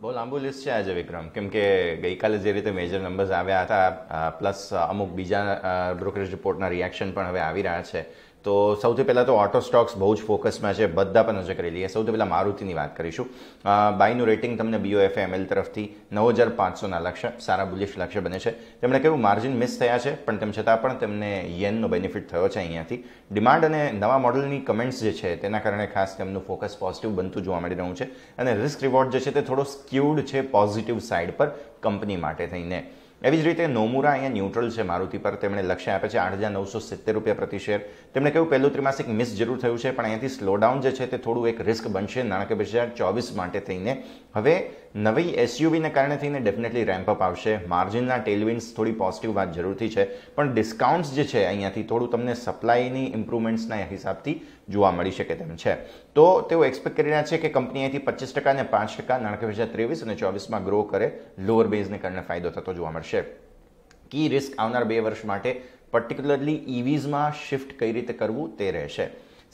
બહુ લાંબુ લિસ્ટ છે આજે વિક્રમ કેમ કે ગઈકાલે જે રીતે મેજર નંબર્સ આવ્યા હતા પ્લસ અમુક બીજા બ્રોકરેજ રિપોર્ટના રિએક્શન પણ હવે આવી રહ્યા છે તો સૌથી પહેલાં તો ઓટો સ્ટોક્સ બહુ જ ફોકસમાં છે બધા પર નજર કરી લઈએ સૌથી પહેલાં મારુતિની વાત કરીશું બાયનું રેટિંગ તમને બીઓએફ એમએલ તરફથી નવ હજાર પાંચસોના લક્ષ્ય સારા બુલિશ લક્ષ્ય બને છે તેમણે કહ્યું માર્જિન મિસ થયા છે પણ તેમ છતાં પણ તેમને યનનો બેનિફિટ થયો છે અહીંયાથી ડિમાન્ડ અને નવા મોડલની કમેન્ટ્સ જે છે તેના કારણે ખાસ તેમનું ફોકસ પોઝિટિવ બનતું જોવા મળી રહ્યું છે અને રિસ્ક રિવોર્ડ જે છે તે થોડો સ્ક્યુડ છે પોઝિટિવ સાઇડ પર કંપની માટે થઈને એવી જ રીતે નોમુરા અહીંયા ન્યુટ્રલ છે મારુતિ પર તેમણે લક્ષ્ય આપે છે આઠ હજાર નવસો સિત્તેર રૂપિયા પ્રતિ શેર તેમણે કહ્યું પહેલું ત્રિમાસિક મિસ જરૂર થયું છે પણ અહીંયાથી સ્લોડાઉન જે છે તે થોડું એક રિસ્ક બનશે નાણાકીય બે હજાર ચોવીસ માટે થઈને હવે નવી એસયુવીને કારણે થઈને ડેફિનેટલી રેમ્પઅપ આવશે માર્જિનના ટેલવિન્સ થોડી પોઝિટિવ વાત જરૂરથી છે પણ ડિસ્કાઉન્ટ્સ જે છે અહીંયાથી થોડું તમને સપ્લાયની ઇમ્પ્રુવમેન્ટ્સના હિસાબથી જોવા મળી શકે તેમ છે તો તેઓ એક્સપેક્ટ કરી રહ્યા છે કે કંપની અહીંથી પચીસ ટકા અને પાંચ ટકા નાણાકીય હજાર ત્રેવીસ અને ચોવીસમાં ગ્રો કરે લોઅર બેઝને કારણે ફાયદો થતો જોવા મળશે કી રિસ્ક આવનાર બે વર્ષ માટે પર્ટિક્યુલરલી ઇવીઝમાં શિફ્ટ કઈ રીતે કરવું તે રહેશે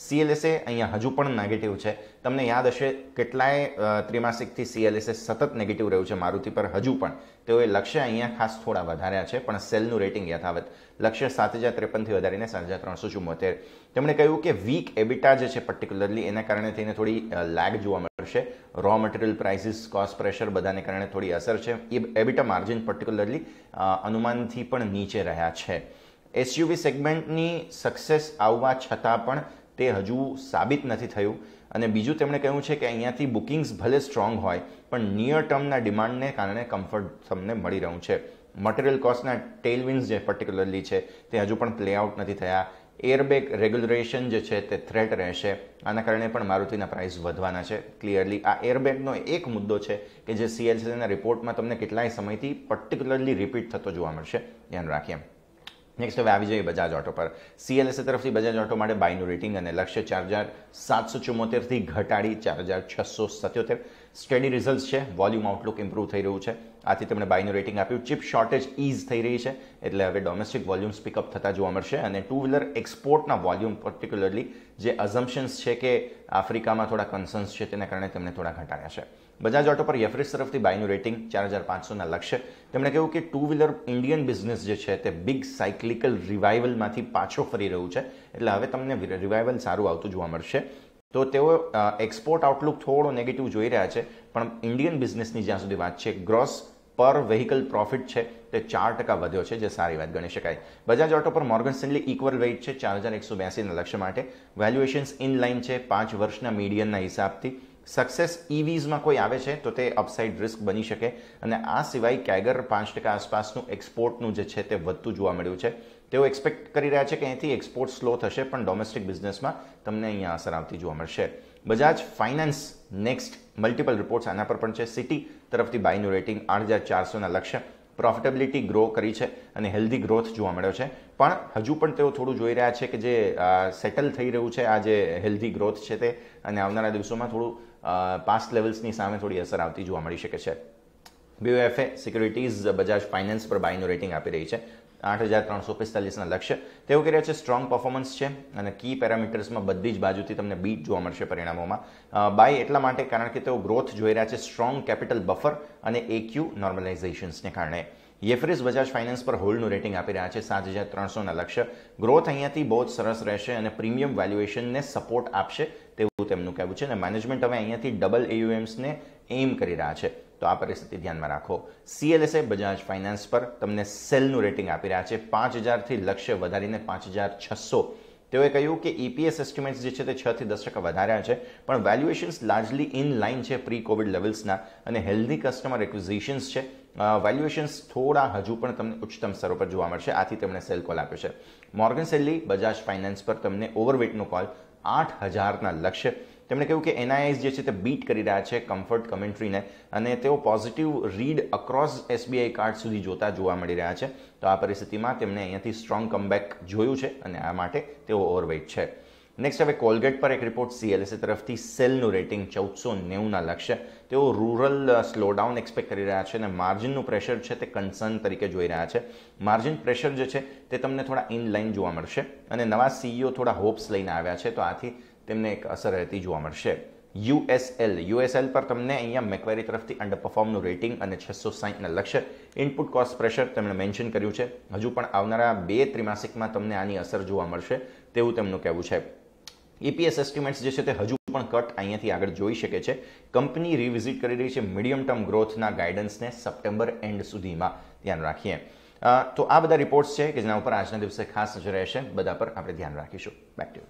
સીએલએસએ અહીંયા હજુ પણ નેગેટિવ છે તમને યાદ હશે કેટલાય ત્રિમાસિકથી સીએલએસએ સતત નેગેટિવ રહ્યું છે મારુતિ પર હજુ પણ તેઓએ લક્ષ્ય અહીંયા ખાસ થોડા વધાર્યા છે પણ સેલનું રેટિંગ યથાવત લક્ષ્ય સાત હજાર ત્રેપનથી વધારીને સાત હજાર ત્રણસો ચુમ્મોતેર તેમણે કહ્યું કે વીક એબિટા જે છે પર્ટિક્યુલરલી એના કારણે થઈને થોડી લેગ જોવા મળશે raw material prices cost pressure બધાને કારણે થોડી અસર છે એ એબિટા માર્જિન પર્ટિક્યુલરલી અનુમાનથી પણ નીચે રહ્યા છે એસયુવી સેગમેન્ટની સક્સેસ આવવા છતાં પણ તે હજુ સાબિત નથી થયું અને બીજું તેમણે કહ્યું છે કે અહીંયાથી બુકિંગ્સ ભલે સ્ટ્રોંગ હોય પણ નિયર ટર્મના ડિમાન્ડને કારણે કમ્ફર્ટ તમને મળી રહ્યું છે મટીરિયલ કોસ્ટના ટેલવિન્સ જે પર્ટિક્યુલરલી છે તે હજુ પણ પ્લે આઉટ નથી થયા એરબેગ રેગ્યુલરેશન જે છે તે થ્રેટ રહેશે આના કારણે પણ મારુતિના પ્રાઇસ વધવાના છે ક્લિયરલી આ એરબેગનો એક મુદ્દો છે કે જે સીએલસીના રિપોર્ટમાં તમને કેટલાય સમયથી પર્ટિક્યુલરલી રિપીટ થતો જોવા મળશે ધ્યાન રાખીએ નેક્સ્ટ હવે આવી જઈએ બજાજ ઓટો પર સીએલએસએ તરફથી બજાજ ઓટો માટે બાયનું રેટિંગ અને લક્ષ્ય ચાર હજાર સાતસો ચુમ્મોતેરથી ઘટાડી ચાર હજાર છસો સત્યોતેર સ્ટડી રિઝલ્ટ છે વોલ્યુમ આઉટલુક ઇમ્પ્રુવ થઈ રહ્યું છે આથી તેમણે બાયનું રેટિંગ આપ્યું ચિપ શોર્ટેજ ઇઝ થઈ રહી છે એટલે હવે ડોમેસ્ટિક વોલ્યુમ્સ પિકઅપ થતા જોવા મળશે અને ટુ વ્હીલર એક્સપોર્ટના વોલ્યુમ પર્ટિક્યુલરલી જે અઝમ્પશન્સ છે કે આફ્રિકામાં થોડા કન્સર્ન્સ છે તેના કારણે તેમને થોડા ઘટાડ્યા છે બજાજ ઓટો પર યફ્રિસ તરફથી બાયનું રેટિંગ ચાર હજાર પાંચસોના લક્ષ્ય તેમણે કહ્યું કે ટુ વ્હીલર ઇન્ડિયન બિઝનેસ જે છે તે બિગ સાયક્લિકલ રિવાઇવલમાંથી પાછો ફરી રહ્યું છે એટલે હવે તમને રિવાઇવલ સારું આવતું જોવા મળશે તો તેઓ એક્સપોર્ટ આઉટલુક થોડો નેગેટિવ જોઈ રહ્યા છે પણ ઇન્ડિયન બિઝનેસની જ્યાં સુધી વાત છે ગ્રોસ પર વેહિકલ પ્રોફિટ છે તે ચાર ટકા વધ્યો છે જે સારી વાત ગણી શકાય બજાજ ઓટો પર મોર્ગન સ્ટેનલી ઇક્વલ વેઇટ છે ચાર હજાર એકસો બ્યાસીના લક્ષ્ય માટે વેલ્યુએશન્સ ઇન લાઇન છે પાંચ વર્ષના મીડિયનના હિસાબથી સક્સેસ ઇવીઝમાં e કોઈ આવે છે તો તે અપસાઇડ રિસ્ક બની શકે અને આ સિવાય કાયગર પાંચ ટકા આસપાસનું એક્સપોર્ટનું જે છે તે વધતું જોવા મળ્યું છે તેઓ એક્સપેક્ટ કરી રહ્યા છે કે અહીંથી એક્સપોર્ટ સ્લો થશે પણ ડોમેસ્ટિક બિઝનેસમાં તમને અહીંયા અસર આવતી જોવા મળશે Bajaj Finance next multiple reports આના પર પણ છે સિટી તરફથી બાયનું રેટિંગ આઠ હજાર ચારસોના લક્ષ્ય પ્રોફિટેબિલિટી ગ્રો કરી છે અને હેલ્ધી ગ્રોથ જોવા મળ્યો છે પણ હજુ પણ તેઓ થોડું જોઈ રહ્યા છે કે જે સેટલ થઈ રહ્યું છે આ જે હેલ્ધી ગ્રોથ છે તે અને આવનારા દિવસોમાં થોડું પાસ્ટ લેવલ્સની સામે થોડી અસર આવતી જોવા મળી શકે છે બીઓએફએ સિક્યુરિટીઝ બજાજ ફાઇનાન્સ પર બાયનું રેટિંગ આપી રહી છે આઠ હજાર ત્રણસો પિસ્તાલીસના લક્ષ્ય તેઓ કહી રહ્યા છે સ્ટ્રોંગ પરફોર્મન્સ છે અને કી પેરામીટર્સમાં બધી જ બાજુથી તમને બીટ જોવા મળશે પરિણામોમાં બાય એટલા માટે કારણ કે તેઓ ગ્રોથ જોઈ રહ્યા છે સ્ટ્રોંગ કેપિટલ બફર અને એક્યુ નોર્મલાઇઝેશન્સને કારણે યેફ્રિસ બજાજ ફાઇનાન્સ પર હોલ્ડનું રેટિંગ આપી રહ્યા છે સાત હજાર ત્રણસોના લક્ષ્ય ગ્રોથ અહીંયાથી બહુ જ સરસ રહેશે અને પ્રીમિયમ વેલ્યુએશનને સપોર્ટ આપશે તેવું તેમનું કહેવું છે અને મેનેજમેન્ટ હવે અહીંયાથી ડબલ એયુએમ્સને એમ કરી રહ્યા છે તો આ પરિસ્થિતિ ધ્યાનમાં રાખો સીએલએસએ બજાજ ફાઇનાન્સ પર તમને સેલનું રેટિંગ આપી રહ્યા છે પાંચ હજારથી લક્ષ્ય વધારીને પાંચ હજાર છસો તેઓએ કહ્યું કે ઈપીએસ e એસ્ટિમેટ્સ જે છે તે છથી દસ ટકા વધાર્યા છે પણ વેલ્યુએશન્સ લાર્જલી ઇન લાઇન છે પ્રી કોવિડ લેવલ્સના અને હેલ્ધી કસ્ટમર એક્વિઝિશન્સ છે વેલ્યુએશન્સ થોડા હજુ પણ તમને ઉચ્ચતમ સ્તરો પર જોવા મળશે આથી તેમણે સેલ કોલ આપ્યો છે મોર્ગન સેલ્લી બજાજ ફાઇનાન્સ પર તમને ઓવરવેટનો કોલ આઠ હજારના લક્ષ્ય તેમણે કહ્યું કે એનઆઈએસ જે છે તે બીટ કરી રહ્યા છે કમ્ફર્ટ કમેન્ટ્રીને અને તેઓ positive read across SBI Card સુધી જોતા જોવા મળી રહ્યા છે તો આ પરિસ્થિતિમાં તેમણે અહીંયાથી સ્ટ્રોંગ કમબેક જોયું છે અને આ માટે તેઓ ઓવરવેઇટ છે નેક્સ્ટ હવે કોલગેટ પર એક રિપોર્ટ સીએલએસએ તરફથી સેલનું રેટિંગ ચૌદસો નેવુંના લક્ષ્ય તેઓ રૂરલ સ્લોડાઉન એક્સપેક્ટ કરી રહ્યા છે અને માર્જિનનું પ્રેશર છે તે કન્સર્ન તરીકે જોઈ રહ્યા છે માર્જિન પ્રેશર જે છે તે તમને થોડા ઇનલાઇન જોવા મળશે અને નવા સીઈઓ e થોડા હોપ્સ લઈને આવ્યા છે તો આથી તેમને એક અસર રહેતી જોવા મળશે યુએસએલ યુએસએલ પર તમને અહીંયા મેકવેરી તરફથી અંડર પરફોર્મનું રેટિંગ અને છસો સાહીઠના લક્ષ્ય ઇનપુટ કોસ્ટ પ્રેશર તેમણે મેન્શન કર્યું છે હજુ પણ આવનારા બે ત્રિમાસિકમાં તમને આની અસર જોવા મળશે તેવું તેમનું કહેવું છે ઈપીએસ એસ્ટિમેટ્સ જે છે તે હજુ પણ કટ અહીંયાથી આગળ જોઈ શકે છે કંપની રિવિઝિટ કરી રહી છે મીડિયમ ટર્મ ગ્રોથના ગાઈડન્સને સપ્ટેમ્બર એન્ડ સુધીમાં ધ્યાન રાખીએ તો આ બધા રિપોર્ટ્સ છે કે જેના ઉપર આજના દિવસે ખાસ જ રહેશે બધા પર આપણે ધ્યાન રાખીશું બેક